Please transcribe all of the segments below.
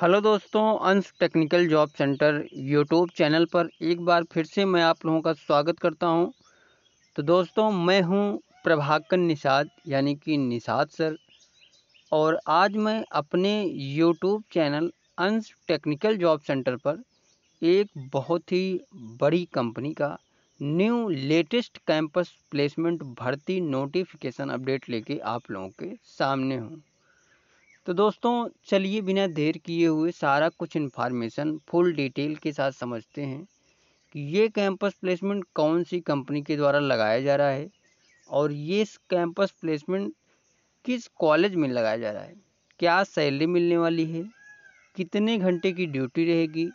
hello दोस्तों Ansh technical job centre YouTube channel पर एक बार फिर से मैं आप लोगों का स्वागत करता हूं तो दोस्तों मैं हूं प्रभाकर निषाद यानी कि निषाद सर और आज मैं अपने YouTube channel Ansh technical job centre पर एक बहुत ही बड़ी कंपनी का न्यू लेटेस्ट कैंपस प्लेसमेंट भर्ती नोटिफिकेशन अपडेट लेके आप लोगों के सामने हूँ तो दोस्तों चलिए बिना देर किए हुए सारा कुछ इन्फॉर्मेशन फुल डिटेल के साथ समझते हैं कि ये कैंपस प्लेसमेंट कौन सी कंपनी के द्वारा लगाया जा रहा है और ये कैंपस प्लेसमेंट किस कॉलेज में लगाया जा रहा है क्या सैलरी मिलने वाली है कितने घंटे की ड्यूटी रहेगी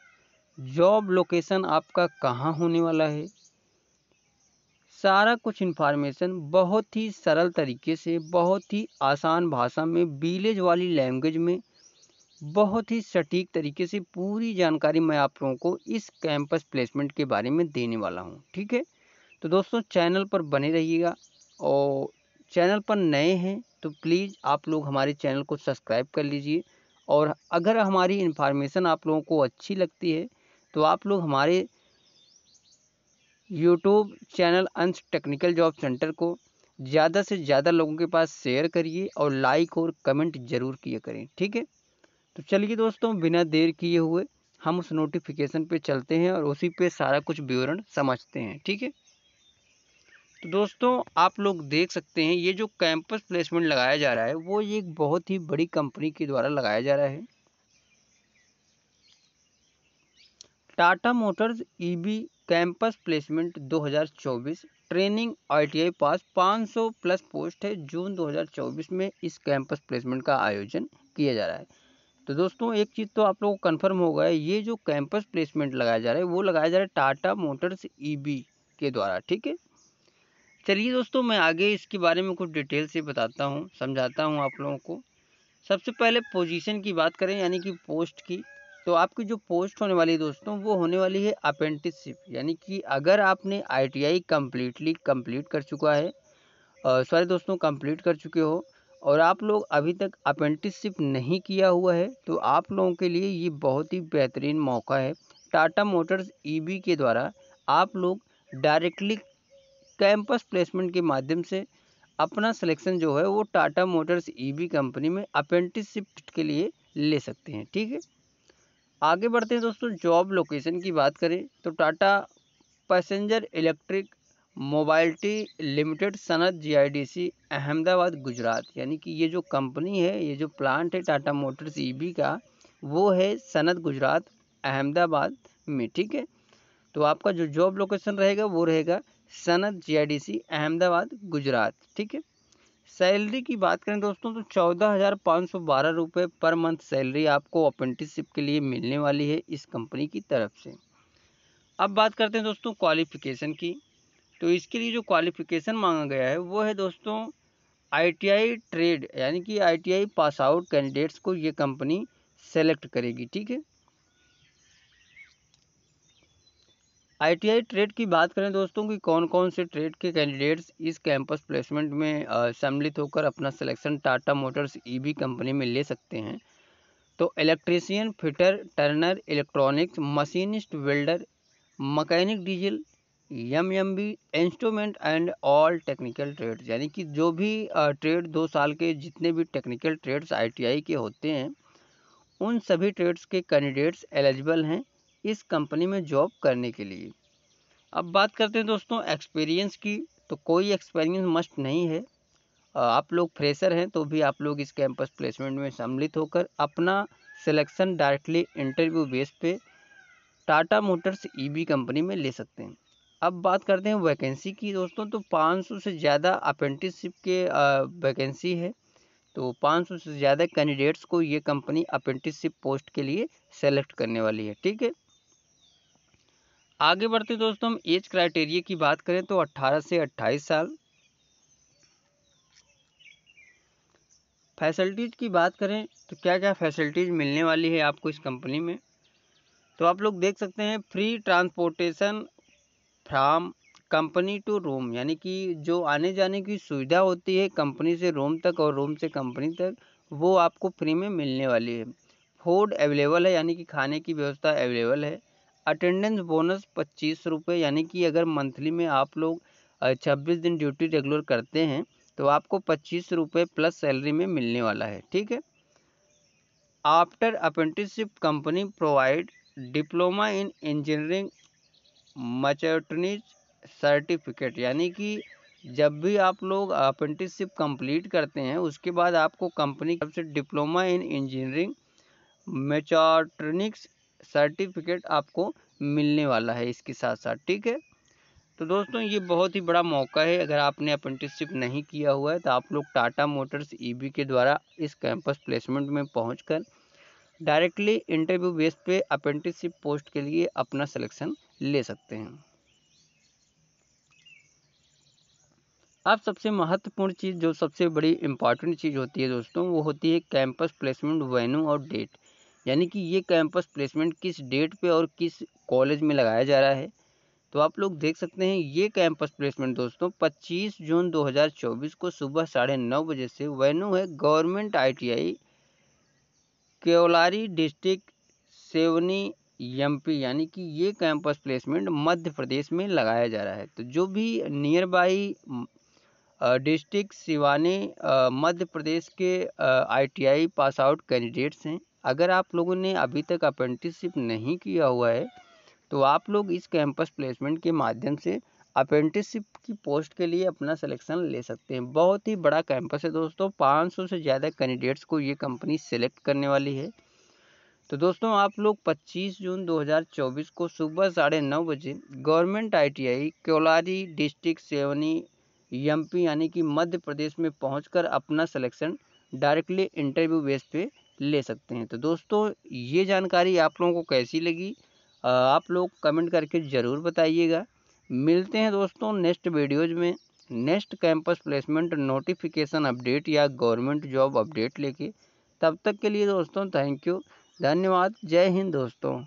जॉब लोकेशन आपका कहाँ होने वाला है सारा कुछ इन्फॉर्मेशन बहुत ही सरल तरीके से बहुत ही आसान भाषा में विलेज वाली लैंग्वेज में बहुत ही सटीक तरीके से पूरी जानकारी मैं आप लोगों को इस कैंपस प्लेसमेंट के बारे में देने वाला हूँ ठीक है तो दोस्तों चैनल पर बने रहिएगा और चैनल पर नए हैं तो प्लीज़ आप लोग हमारे चैनल को सब्सक्राइब कर लीजिए और अगर हमारी इन्फॉर्मेशन आप लोगों को अच्छी लगती है तो आप लोग हमारे YouTube channel Ansh technical job centre को ज़्यादा से ज़्यादा लोगों के पास शेयर करिए और लाइक और कमेंट ज़रूर किया करें ठीक है तो चलिए दोस्तों बिना देर किए हुए हम उस नोटिफिकेशन पे चलते हैं और उसी पे सारा कुछ विवरण समझते हैं ठीक है तो दोस्तों आप लोग देख सकते हैं ये जो कैंपस प्लेसमेंट लगाया जा रहा है वो एक बहुत ही बड़ी कंपनी के द्वारा लगाया जा रहा है Tata Motors B campus placement 2024 training ITI pass 500 plus post है जून 2024 में इस कैंपस प्लेसमेंट का आयोजन किया जा रहा है तो दोस्तों एक चीज़ तो आप लोगों को कन्फर्म हो गया है ये जो कैंपस प्लेसमेंट लगाया जा रहा है वो लगाया जा रहा है टाटा मोटर्स ई के द्वारा ठीक है चलिए दोस्तों मैं आगे इसके बारे में कुछ डिटेल से बताता हूँ समझाता हूँ आप लोगों को सबसे पहले पोजीशन की बात करें यानी कि पोस्ट की तो आपकी जो पोस्ट होने वाली है दोस्तों वो होने वाली है अप्रेंटिसशिप यानी कि अगर आपने आईटीआई कंप्लीटली कंप्लीट कर चुका है सॉरी दोस्तों कंप्लीट कर चुके हो और आप लोग अभी तक अप्रेंटिसशिप नहीं किया हुआ है तो आप लोगों के लिए ये बहुत ही बेहतरीन मौका है टाटा मोटर्स ई के द्वारा आप लोग डायरेक्टली कैंपस प्लेसमेंट के माध्यम से अपना सिलेक्शन जो है वो टाटा मोटर्स ईबी कंपनी में अप्रेंटिसशिप के लिए ले सकते हैं ठीक है आगे बढ़ते हैं दोस्तों जॉब लोकेशन की बात करें तो Tata passenger electric mobility limited Sanand GIDC Ahmedabad Gujarat यानी कि ये जो कंपनी है ये जो प्लांट है टाटा मोटर्स ईबी का वो है सनत गुजरात अहमदाबाद में ठीक है तो आपका जो जॉब लोकेशन रहेगा वो रहेगा सनत जीआईडीसी अहमदाबाद गुजरात ठीक है सैलरी की बात करें दोस्तों तो चौदह हज़ार पाँच सौ बारह रुपये पर मंथ सैलरी आपको अप्रेंटिसशिप के लिए मिलने वाली है इस कंपनी की तरफ से अब बात करते हैं दोस्तों क्वालिफ़िकेशन की तो इसके लिए जो क्वालिफ़िकेशन मांगा गया है वो है दोस्तों आईटीआई ट्रेड यानी कि आईटीआई पास आउट कैंडिडेट्स को ये कंपनी सेलेक्ट करेगी ठीक है आईटीआई ट्रेड की बात करें दोस्तों कि कौन कौन से ट्रेड के कैंडिडेट्स इस कैंपस प्लेसमेंट में सम्मिलित होकर अपना selection Tata Motors EV company में ले सकते हैं तो electrician fitter turner electronics machinist welder mechanic diesel M M B instrument and all technical trades यानी कि जो भी ट्रेड दो साल के जितने भी टेक्निकल ट्रेड्स आईटीआई के होते हैं उन सभी ट्रेड्स के कैंडिडेट्स एलिजिबल हैं इस कंपनी में जॉब करने के लिए अब बात करते हैं दोस्तों एक्सपीरियंस की तो कोई एक्सपीरियंस मस्ट नहीं है आप लोग फ्रेशर हैं तो भी आप लोग इस कैंपस प्लेसमेंट में सम्मिलित होकर अपना सिलेक्शन डायरेक्टली इंटरव्यू बेस पे टाटा मोटर्स ईबी कंपनी में ले सकते हैं अब बात करते हैं वैकेंसी की दोस्तों तो 500 से ज़्यादा अप्रेंटिसशिप के वैकेंसी है तो 500 से ज़्यादा कैंडिडेट्स को ये कंपनी अप्रेंटिसशिप पोस्ट के लिए सेलेक्ट करने वाली है ठीक है आगे बढ़ते दोस्तों हम एज क्राइटेरिया की बात करें तो 18 से 28 साल फैसिलिटीज़ की बात करें तो क्या क्या फैसिलिटीज़ मिलने वाली है आपको इस कंपनी में तो आप लोग देख सकते हैं free transportation from company to room यानी कि जो आने जाने की सुविधा होती है कंपनी से रोम तक और रोम से कंपनी तक वो आपको फ्री में मिलने वाली है फूड अवेलेबल है यानी कि खाने की व्यवस्था अवेलेबल है अटेंडेंस बोनस पच्चीस रुपये यानी कि अगर मंथली में आप लोग छब्बीस दिन ड्यूटी रेगुलर करते हैं तो आपको पच्चीस रुपये प्लस सैलरी में मिलने वाला है ठीक है after apprenticeship company provide diploma in engineering mechatronics certificate यानी कि जब भी आप लोग अप्रेंटिसशिप कंप्लीट करते हैं उसके बाद आपको कंपनी की तरफ से diploma in engineering mechatronics certificate आपको मिलने वाला है इसके साथ साथ ठीक है तो दोस्तों ये बहुत ही बड़ा मौका है अगर आपने अप्रेंटिसशिप नहीं किया हुआ है तो आप लोग टाटा मोटर्स ईबी के द्वारा इस कैंपस प्लेसमेंट में पहुंचकर डायरेक्टली इंटरव्यू बेस पे अप्रेंटिसशिप पोस्ट के लिए अपना सिलेक्शन ले सकते हैं अब सबसे महत्वपूर्ण चीज़ जो सबसे बड़ी इम्पॉर्टेंट चीज़ होती है दोस्तों वो होती है कैंपस प्लेसमेंट वेन्यू और डेट यानी कि ये कैंपस प्लेसमेंट किस डेट पे और किस कॉलेज में लगाया जा रहा है तो आप लोग देख सकते हैं ये कैंपस प्लेसमेंट दोस्तों 25 जून 2024 को सुबह साढ़े नौ बजे से वेन्यू है government ITI Kevlari district Seoni MP यानी कि ये कैंपस प्लेसमेंट मध्य प्रदेश में लगाया जा रहा है तो जो भी nearby district Seoni Madhya Pradesh के आईटीआई पास आउट कैंडिडेट्स हैं अगर आप लोगों ने अभी तक अप्रेंटिसशिप नहीं किया हुआ है तो आप लोग इस कैंपस प्लेसमेंट के माध्यम से अप्रेंटिसशिप की पोस्ट के लिए अपना सिलेक्शन ले सकते हैं बहुत ही बड़ा कैंपस है दोस्तों 500 से ज़्यादा कैंडिडेट्स को ये कंपनी सेलेक्ट करने वाली है तो दोस्तों आप लोग 25 जून 2024 को सुबह साढ़े नौ बजे government ITI Kolari district Seoni MP यानी कि मध्य प्रदेश में पहुंचकर अपना सिलेक्शन डायरेक्टली इंटरव्यू बेस पे ले सकते हैं तो दोस्तों ये जानकारी आप लोगों को कैसी लगी आप लोग कमेंट करके ज़रूर बताइएगा मिलते हैं दोस्तों नेक्स्ट वीडियोज़ में next campus placement notification update या गवर्नमेंट जॉब अपडेट लेके तब तक के लिए दोस्तों थैंक यू धन्यवाद जय हिंद दोस्तों